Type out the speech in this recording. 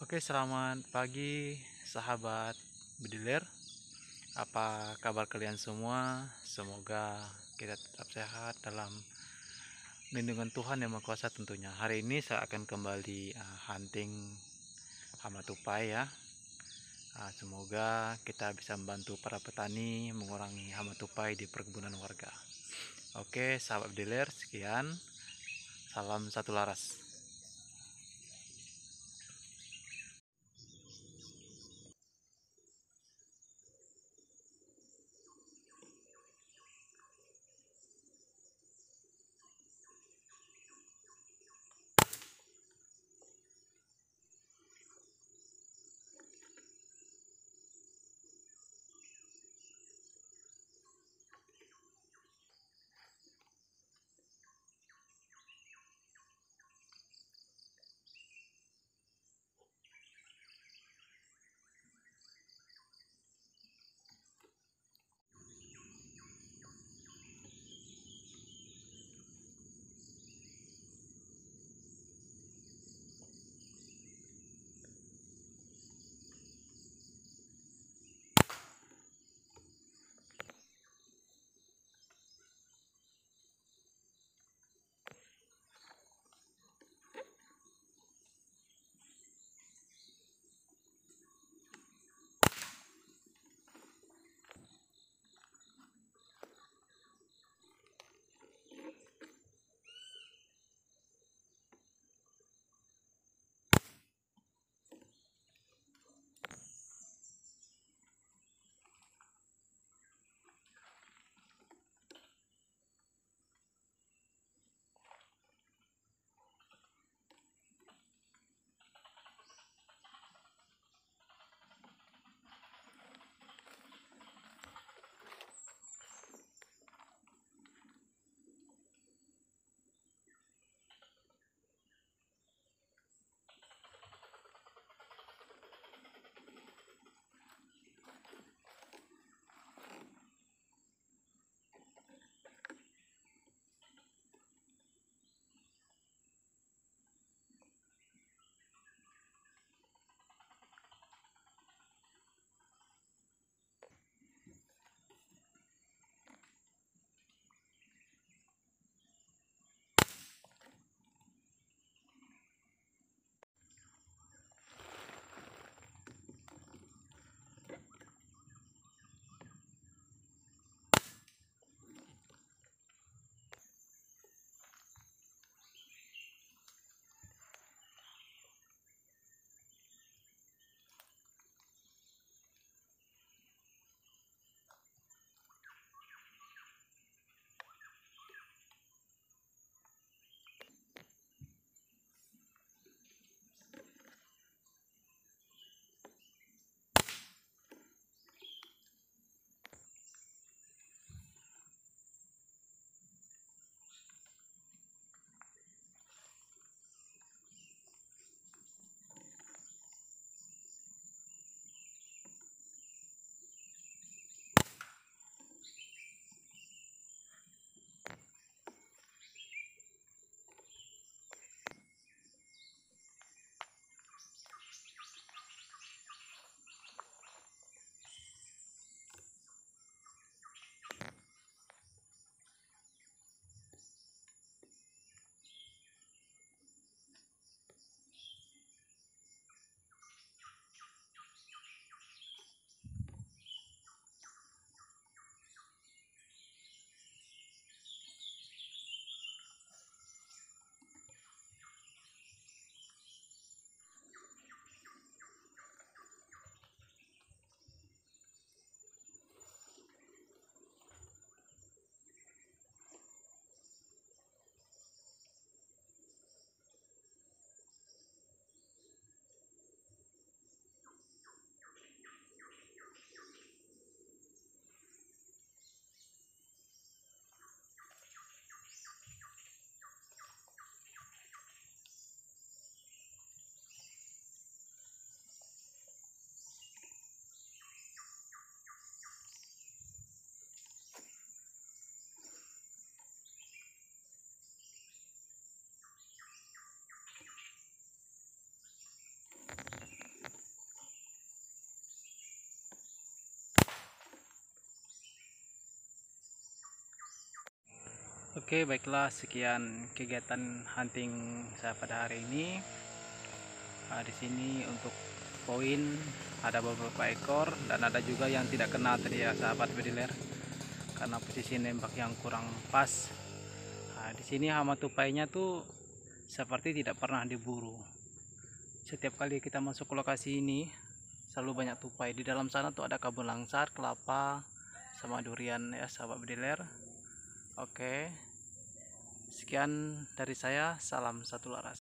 Oke, selamat pagi sahabat bediler. Apa kabar kalian semua? Semoga kita tetap sehat dalam lindungan Tuhan Yang Maha Kuasa tentunya. Hari ini saya akan kembali uh, hunting hama tupai ya. Uh, semoga kita bisa membantu para petani mengurangi hama tupai di perkebunan warga. Oke, sahabat bediler, sekian. Salam satu laras. Oke, baiklah sekian kegiatan hunting saya pada hari ini. Nah, di sini untuk poin ada beberapa ekor dan ada juga yang tidak kena tadi ya sahabat bediler karena posisi nembak yang kurang pas. Nah, di sini hama tupainya tuh seperti tidak pernah diburu. Setiap kali kita masuk ke lokasi ini selalu banyak tupai. Di dalam sana tuh ada kabel langsar, kelapa, sama durian ya sahabat bediler. Oke. Okay. Sekian dari saya, salam satu laras.